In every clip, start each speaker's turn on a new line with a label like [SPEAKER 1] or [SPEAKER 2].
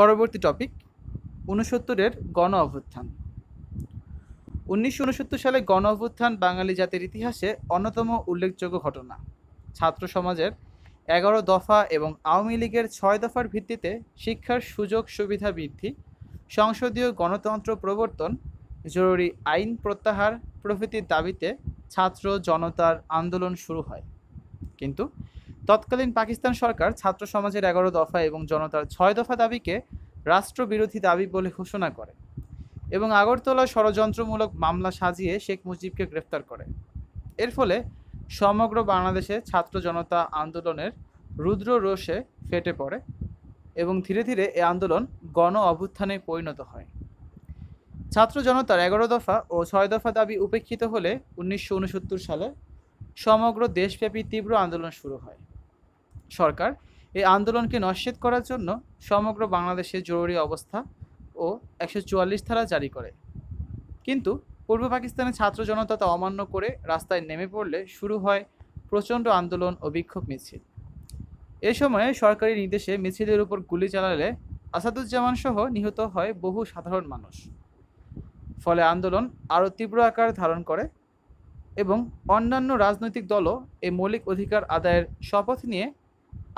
[SPEAKER 1] পরবর্তী টপিক উনসত্তরের গণ অভ্যুত্থান উনিশশো উনসত্তর সালে গণ অভ্যুত্থান বাঙালি জাতির ইতিহাসে অন্যতম উল্লেখযোগ্য ঘটনা ছাত্র সমাজের এগারো দফা এবং আওয়ামী লীগের ছয় দফার ভিত্তিতে শিক্ষার সুযোগ সুবিধা বৃদ্ধি সংসদীয় গণতন্ত্র প্রবর্তন জরুরি আইন প্রত্যাহার প্রভৃতির দাবিতে ছাত্র জনতার আন্দোলন শুরু হয় কিন্তু তৎকালীন পাকিস্তান সরকার ছাত্র সমাজের এগারো দফা এবং জনতার ছয় দফা দাবিকে রাষ্ট্রবিরোধী দাবি বলে ঘোষণা করে এবং আগরতলা ষড়যন্ত্রমূলক মামলা সাজিয়ে শেখ মুজিবকে গ্রেফতার করে এর ফলে সমগ্র বাংলাদেশে ছাত্র জনতা আন্দোলনের রুদ্র রোষে ফেটে পড়ে এবং ধীরে ধীরে এ আন্দোলন গণ অভ্যুত্থানে পরিণত হয় ছাত্র জনতার এগারো দফা ও ছয় দফা দাবি উপেক্ষিত হলে উনিশশো সালে সমগ্র দেশব্যাপী তীব্র আন্দোলন শুরু হয় সরকার এই আন্দোলনকে নস্বেদ করার জন্য সমগ্র বাংলাদেশে জরুরি অবস্থা ও একশো চুয়াল্লিশ ধারা জারি করে কিন্তু পূর্ব পাকিস্তানের ছাত্র জনতা তা অমান্য করে রাস্তায় নেমে পড়লে শুরু হয় প্রচণ্ড আন্দোলন ও বিক্ষোভ মিছিল এ সময়ে সরকারি নির্দেশে মিছিলের উপর গুলি চালালে আসাদুজ্জামান সহ নিহত হয় বহু সাধারণ মানুষ ফলে আন্দোলন আরও তীব্র আকার ধারণ করে এবং অন্যান্য রাজনৈতিক দলও এই মৌলিক অধিকার আদায়ের শপথ নিয়ে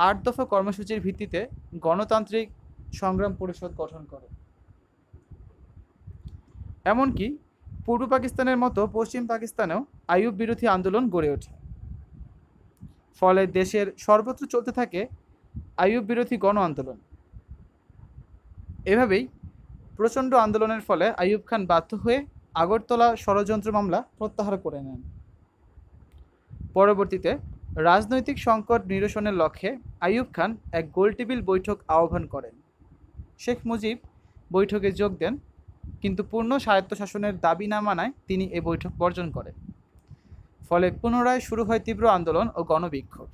[SPEAKER 1] আট দফা কর্মসূচির ভিত্তিতে গণতান্ত্রিক সংগ্রাম পরিষদ গঠন করে এমনকি পূর্ব পাকিস্তানের মতো পশ্চিম পাকিস্তানেও আয়ুব বিরোধী আন্দোলন গড়ে ওঠে ফলে দেশের সর্বত্র চলতে থাকে আয়ুব বিরোধী গণ আন্দোলন এভাবেই প্রচণ্ড আন্দোলনের ফলে আইয়ুব খান বাধ্য হয়ে আগরতলা ষড়যন্ত্র মামলা প্রত্যাহার করে নেন পরবর্তীতে রাজনৈতিক সংকট নিরসনের লক্ষ্যে আইয়ুব খান এক গোলটেবিল বৈঠক আহ্বান করেন শেখ মুজিব বৈঠকে যোগ দেন কিন্তু পূর্ণ স্বায়ত্তশাসনের দাবি না মানায় তিনি এ বৈঠক বর্জন করেন ফলে পুনরায় শুরু হয় তীব্র আন্দোলন ও গণবিক্ষোভ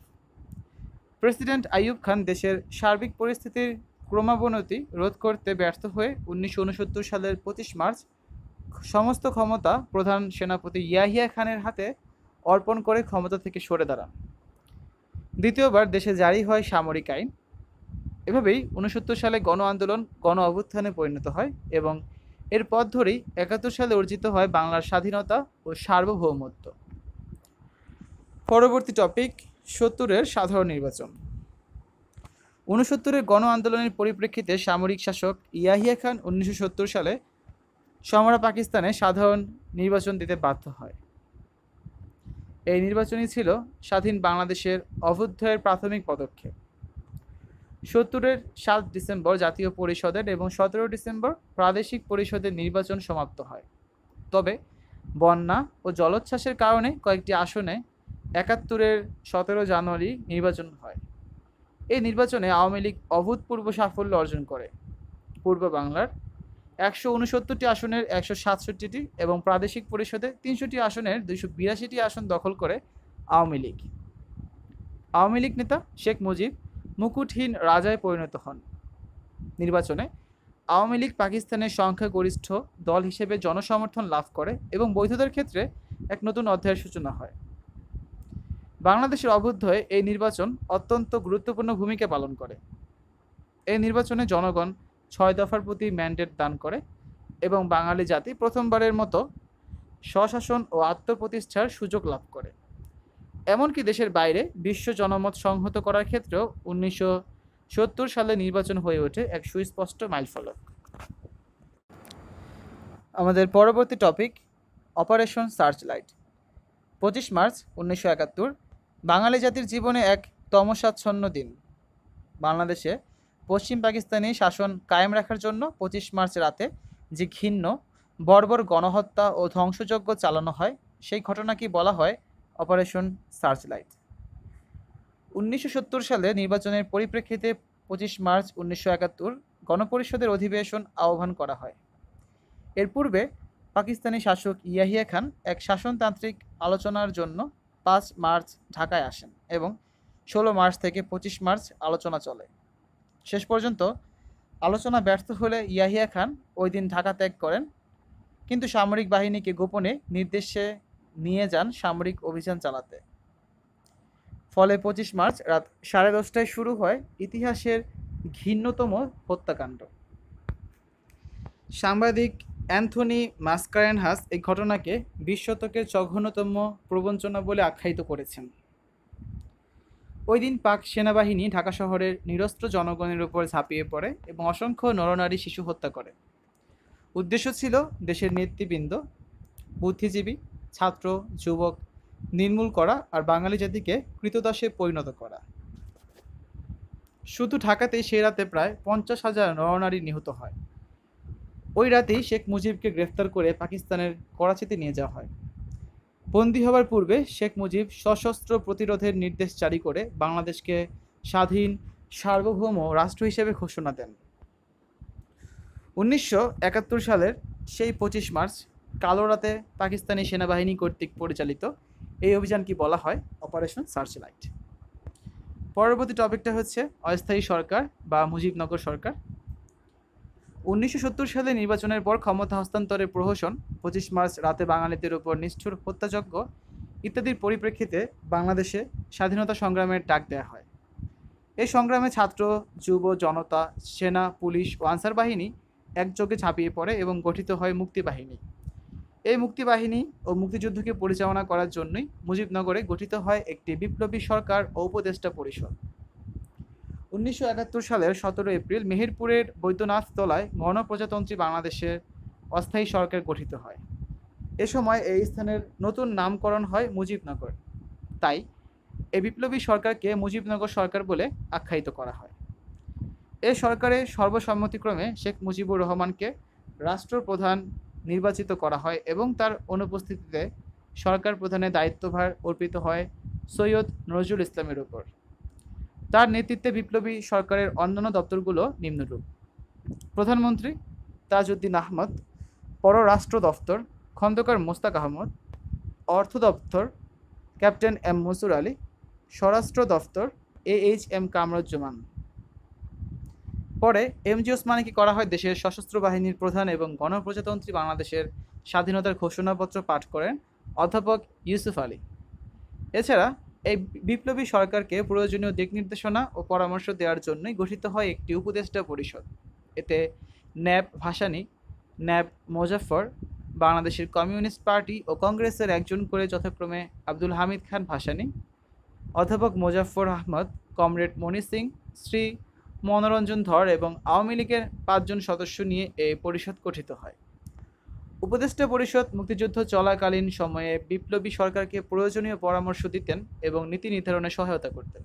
[SPEAKER 1] প্রেসিডেন্ট আইয়ুব খান দেশের সার্বিক পরিস্থিতির ক্রমাবনতি রোধ করতে ব্যর্থ হয়ে উনিশশো সালের পঁচিশ মার্চ সমস্ত ক্ষমতা প্রধান সেনাপতি ইয়াহিয়া খানের হাতে অর্পণ করে ক্ষমতা থেকে সরে দাঁড়ান দ্বিতীয়বার দেশে জারি হয় সামরিক আইন এভাবেই উনসত্তর সালে গণ আন্দোলন গণ অভ্যুত্থানে পরিণত হয় এবং এর পথ ধরেই একাত্তর সালে অর্জিত হয় বাংলার স্বাধীনতা ও সার্বভৌমত্ব পরবর্তী টপিক সত্তরের সাধারণ নির্বাচন উনসত্তরের গণ আন্দোলনের পরিপ্রেক্ষিতে সামরিক শাসক ইয়াহিয়া খান উনিশশো সালে সমরা পাকিস্তানে সাধারণ নির্বাচন দিতে বাধ্য হয় এই নির্বাচনই ছিল স্বাধীন বাংলাদেশের অভ্যুদয়ের প্রাথমিক পদক্ষেপ সত্তরের সাত ডিসেম্বর জাতীয় পরিষদের এবং সতেরো ডিসেম্বর প্রাদেশিক পরিষদের নির্বাচন সমাপ্ত হয় তবে বন্যা ও জলোচ্ছ্বাসের কারণে কয়েকটি আসনে একাত্তরের সতেরো জানুয়ারি নির্বাচন হয় এই নির্বাচনে আওয়ামী লীগ অভূতপূর্ব সাফল্য অর্জন করে পূর্ব বাংলার একশো উনসত্তরটি আসনের একশো সাতষট্টিটি এবং প্রাদেশিক পরিষদে তিনশোটি আসনের দুইশো বিরাশিটি আসন দখল করে আওয়ামী লীগ আওয়ামী লীগ নেতা শেখ মুজিব মুকুটহীন রাজায় পরিণত হন নির্বাচনে আওয়ামী লীগ পাকিস্তানের সংখ্যাগরিষ্ঠ দল হিসেবে জনসমর্থন লাভ করে এবং বৈধতার ক্ষেত্রে এক নতুন অধ্যায়ের সূচনা হয় বাংলাদেশের অবুদ্ধয়ে এই নির্বাচন অত্যন্ত গুরুত্বপূর্ণ ভূমিকা পালন করে এই নির্বাচনে জনগণ ছয় দফার প্রতি ম্যান্ডেট দান করে এবং বাঙালি জাতি প্রথমবারের মতো স্বশাসন ও আত্মপ্রতিষ্ঠার সুযোগ লাভ করে এমনকি দেশের বাইরে বিশ্ব জনমত সংহত করার ক্ষেত্রেও উনিশশো সত্তর সালে নির্বাচন হয়ে ওঠে এক সুস্পষ্ট মাইলফলক আমাদের পরবর্তী টপিক অপারেশন সার্চ লাইট পঁচিশ মার্চ উনিশশো একাত্তর বাঙালি জাতির জীবনে এক তমসাচ্ছন্ন দিন বাংলাদেশে পশ্চিম পাকিস্তানি শাসন কায়েম রাখার জন্য পঁচিশ মার্চ রাতে যে ঘিন্ন বর্বর গণহত্যা ও ধ্বংসযজ্ঞ চালানো হয় সেই ঘটনাকে বলা হয় অপারেশন সার্চলাইট উনিশশো সালে নির্বাচনের পরিপ্রেক্ষিতে পঁচিশ মার্চ উনিশশো একাত্তর গণপরিষদের অধিবেশন আহ্বান করা হয় এর পূর্বে পাকিস্তানি শাসক ইয়াহিয়া খান এক শাসনতান্ত্রিক আলোচনার জন্য পাঁচ মার্চ ঢাকায় আসেন এবং ষোলো মার্চ থেকে পঁচিশ মার্চ আলোচনা চলে শেষ পর্যন্ত আলোচনা ব্যর্থ হলে ইয়াহিয়া খান ওই দিন ঢাকা ত্যাগ করেন কিন্তু সামরিক বাহিনীকে গোপনে নির্দেশে নিয়ে যান সামরিক অভিযান চালাতে ফলে পঁচিশ মার্চ রাত সাড়ে দশটায় শুরু হয় ইতিহাসের ঘিন্নতম হত্যাকাণ্ড সাংবাদিক অ্যান্থনি মাস্কারেনহাস এই ঘটনাকে বিশ শতকের জঘন্যতম প্রবঞ্চনা বলে আখ্যায়িত করেছেন ওই দিন পাক সেনাবাহিনী ঢাকা শহরের নিরস্ত্র জনগণের উপর ঝাঁপিয়ে পড়ে এবং অসংখ্য নরনারী শিশু হত্যা করে উদ্দেশ্য ছিল দেশের নেতৃবৃন্দ বুদ্ধিজীবী ছাত্র যুবক নির্মূল করা আর বাঙালি জাতিকে কৃতদাসে পরিণত করা শুধু ঢাকাতেই সেই রাতে প্রায় পঞ্চাশ হাজার নরনারী নিহত হয় ওই রাতেই শেখ মুজিবকে গ্রেফতার করে পাকিস্তানের করাচিতে নিয়ে যাওয়া হয় বন্দী হবার পূর্বে শেখ মুজিব সশস্ত্র প্রতিরোধের নির্দেশ জারি করে বাংলাদেশকে স্বাধীন সার্বভৌম রাষ্ট্র হিসেবে ঘোষণা দেন উনিশশো একাত্তর সালের সেই পঁচিশ মার্চ কালো রাতে পাকিস্তানি সেনাবাহিনী কর্তৃক পরিচালিত এই অভিযানকে বলা হয় অপারেশন সার্চলাইট পরবর্তী টপিকটা হচ্ছে অস্থায়ী সরকার বা মুজিবনগর সরকার উনিশশো সালে নির্বাচনের পর ক্ষমতা হস্তান্তরের প্রহসন পঁচিশ মার্চ রাতে বাঙালিদের উপর নিষ্ঠুর হত্যাযজ্ঞ ইত্যাদির পরিপ্রেক্ষিতে বাংলাদেশে স্বাধীনতা সংগ্রামের ডাক দেওয়া হয় এই সংগ্রামে ছাত্র যুব জনতা সেনা পুলিশ ও আনসার বাহিনী একযোগে ঝাঁপিয়ে পড়ে এবং গঠিত হয় মুক্তি বাহিনী এই মুক্তি বাহিনী ও মুক্তিযুদ্ধকে পরিচালনা করার জন্যই মুজিবনগরে গঠিত হয় একটি বিপ্লবী সরকার ও উপদেষ্টা পরিষদ উনিশশো সালের সতেরো এপ্রিল মেহেরপুরের বৈদ্যনাথ তলায় গণপ্রজাতন্ত্রী বাংলাদেশের অস্থায়ী সরকার গঠিত হয় এ সময় এই স্থানের নতুন নামকরণ হয় মুজিবনগর তাই এ বিপ্লবী সরকারকে মুজিবনগর সরকার বলে আখ্যায়িত করা হয় এ সরকারে সর্বসম্মতিক্রমে শেখ মুজিবুর রহমানকে রাষ্ট্রপ্রধান নির্বাচিত করা হয় এবং তার অনুপস্থিতিতে সরকার প্রধানের দায়িত্বভার অর্পিত হয় সৈয়দ নজরুল ইসলামের উপর তার নেতৃত্বে বিপ্লবী সরকারের অন্যান্য দপ্তরগুলো নিম্নরূপ প্রধানমন্ত্রী তাজউদ্দিন আহমদ পররাষ্ট্র দপ্তর খন্দকার মোস্তাক আহমদ অর্থ দপ্তর ক্যাপ্টেন এম মসুর আলী স্বরাষ্ট্র দপ্তর এ এইচ এম কামরুজ্জামান পরে এম এমজি কি করা হয় দেশের সশস্ত্র বাহিনীর প্রধান এবং গণপ্রজাতন্ত্রী বাংলাদেশের স্বাধীনতার ঘোষণাপত্র পাঠ করেন অধ্যাপক ইউসুফ আলী এছাড়া এই বিপ্লবী সরকারকে প্রয়োজনীয় দিক নির্দেশনা ও পরামর্শ দেওয়ার জন্যই গঠিত হয় একটি উপদেষ্টা পরিষদ এতে ন্যাব ভাসানি ন্যাব মোজাফর বাংলাদেশের কমিউনিস্ট পার্টি ও কংগ্রেসের একজন করে যথাক্রমে আব্দুল হামিদ খান ভাসানি অধ্যাপক মোজাফর আহমদ কমরেড মণি সিং শ্রী মনোরঞ্জন ধর এবং আওয়ামী লীগের পাঁচজন সদস্য নিয়ে এই পরিষদ গঠিত হয় উপদেষ্টা পরিষদ মুক্তিযুদ্ধ চলাকালীন সময়ে বিপ্লবী সরকারকে প্রয়োজনীয় পরামর্শ দিতেন এবং নীতি নির্ধারণে সহায়তা করতেন